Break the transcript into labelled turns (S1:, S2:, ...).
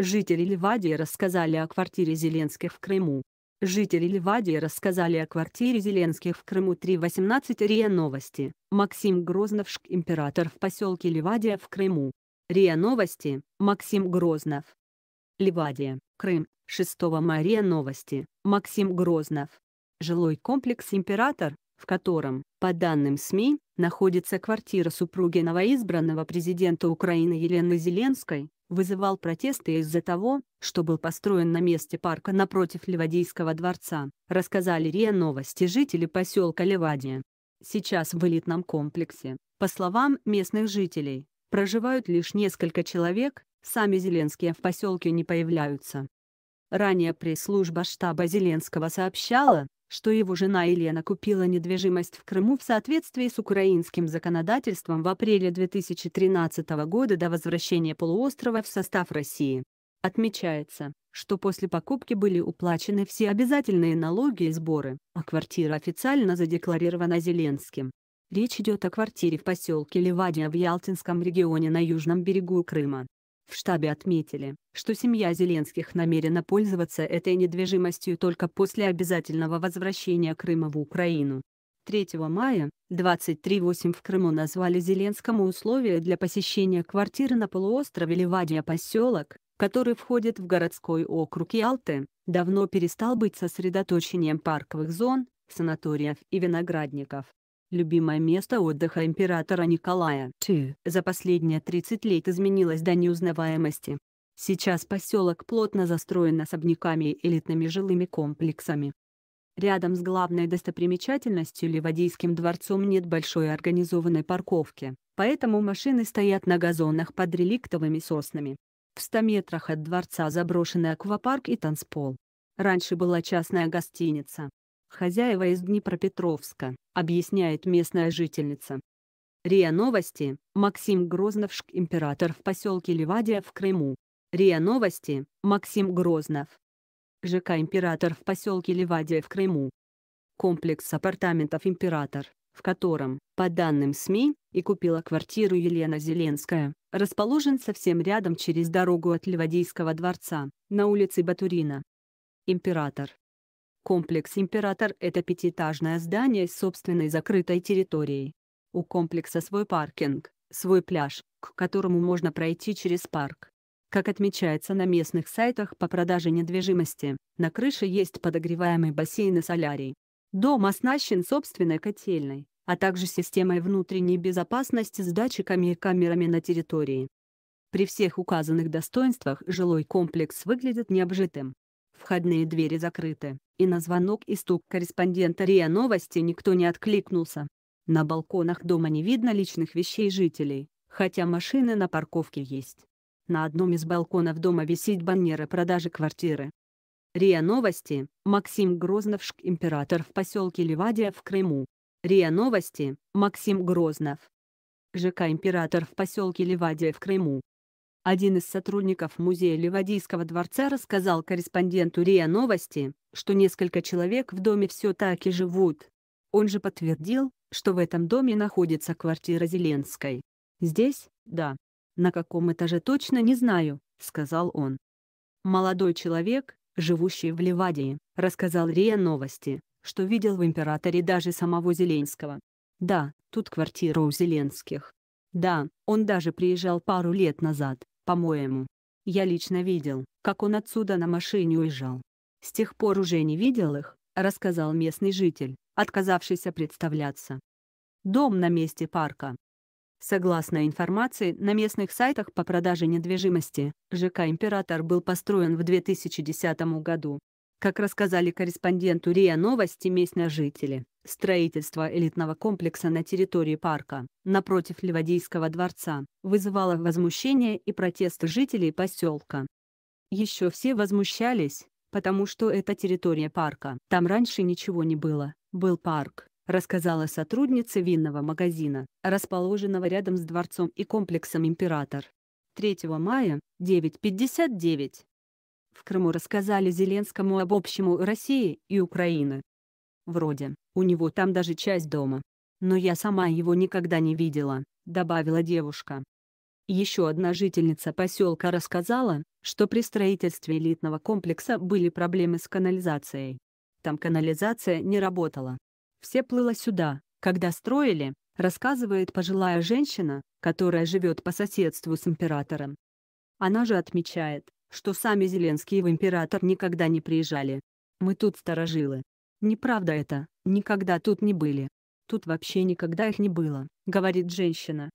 S1: Жители Ливадии рассказали о квартире Зеленских в Крыму. Жители Ливадии рассказали о квартире Зеленских в Крыму 3.18 РИА Новости. Максим Грозновшк император в поселке Ливадия в Крыму. РИА Новости, Максим Грознов. Ливадия, Крым, 6 мая Новости, Максим Грознов. Жилой комплекс «Император», в котором, по данным СМИ, находится квартира супруги новоизбранного президента Украины Елены Зеленской, вызывал протесты из-за того, что был построен на месте парка напротив Ливадийского дворца, рассказали РИА Новости жители поселка Ливадия. Сейчас в элитном комплексе, по словам местных жителей, проживают лишь несколько человек, сами Зеленские в поселке не появляются. Ранее пресс-служба штаба Зеленского сообщала, что его жена Елена купила недвижимость в Крыму в соответствии с украинским законодательством в апреле 2013 года до возвращения полуострова в состав России. Отмечается, что после покупки были уплачены все обязательные налоги и сборы, а квартира официально задекларирована Зеленским. Речь идет о квартире в поселке Левадия в Ялтинском регионе на южном берегу Крыма. В штабе отметили, что семья Зеленских намерена пользоваться этой недвижимостью только после обязательного возвращения Крыма в Украину. 3 мая 23:08 в Крыму назвали Зеленскому условия для посещения квартиры на полуострове Ливадия поселок, который входит в городской округ Ялты, давно перестал быть сосредоточением парковых зон, санаториев и виноградников. Любимое место отдыха императора Николая II за последние 30 лет изменилось до неузнаваемости. Сейчас поселок плотно застроен особняками и элитными жилыми комплексами. Рядом с главной достопримечательностью Ливадийским дворцом нет большой организованной парковки, поэтому машины стоят на газонах под реликтовыми соснами. В 100 метрах от дворца заброшенный аквапарк и танцпол. Раньше была частная гостиница, хозяева из Днепропетровска, объясняет местная жительница. РИА Новости, Максим Грозновшк император в поселке Левадия в Крыму. РИА Новости, Максим Грознов. ЖК «Император» в поселке Левадия в Крыму. Комплекс апартаментов «Император», в котором, по данным СМИ, и купила квартиру Елена Зеленская, расположен совсем рядом через дорогу от Левадийского дворца, на улице Батурина. «Император» Комплекс «Император» — это пятиэтажное здание с собственной закрытой территорией. У комплекса свой паркинг, свой пляж, к которому можно пройти через парк. Как отмечается на местных сайтах по продаже недвижимости, на крыше есть подогреваемый бассейн и солярий. Дом оснащен собственной котельной, а также системой внутренней безопасности с датчиками и камерами на территории. При всех указанных достоинствах жилой комплекс выглядит необжитым, Входные двери закрыты, и на звонок и стук корреспондента РИА Новости никто не откликнулся. На балконах дома не видно личных вещей жителей, хотя машины на парковке есть. На одном из балконов дома висит баннеры продажи квартиры. РИА Новости, Максим Грозновшк, император в поселке Левадия в Крыму. РИА Новости, Максим Грознов. ЖК «Император» в поселке Левадия в Крыму. Один из сотрудников музея Ливадийского дворца рассказал корреспонденту РИА Новости, что несколько человек в доме все так и живут. Он же подтвердил, что в этом доме находится квартира Зеленской. «Здесь? Да. На каком этаже точно не знаю», — сказал он. Молодой человек, живущий в Ливадии, рассказал РИА Новости, что видел в императоре даже самого Зеленского. Да, тут квартира у Зеленских. Да, он даже приезжал пару лет назад по-моему. Я лично видел, как он отсюда на машине уезжал. С тех пор уже не видел их, рассказал местный житель, отказавшийся представляться. Дом на месте парка. Согласно информации на местных сайтах по продаже недвижимости, ЖК «Император» был построен в 2010 году. Как рассказали корреспонденту РИА Новости местные жители, Строительство элитного комплекса на территории парка, напротив Ливадейского дворца, вызывало возмущение и протест жителей поселка. Еще все возмущались, потому что это территория парка. Там раньше ничего не было, был парк, рассказала сотрудница винного магазина, расположенного рядом с дворцом и комплексом «Император». 3 мая, 9.59. В Крыму рассказали Зеленскому об общему России и Украины. Вроде, у него там даже часть дома. Но я сама его никогда не видела, добавила девушка. Еще одна жительница поселка рассказала, что при строительстве элитного комплекса были проблемы с канализацией. Там канализация не работала. Все плыло сюда, когда строили, рассказывает пожилая женщина, которая живет по соседству с императором. Она же отмечает, что сами Зеленский и император никогда не приезжали. Мы тут сторожилы, «Неправда это, никогда тут не были. Тут вообще никогда их не было», — говорит женщина.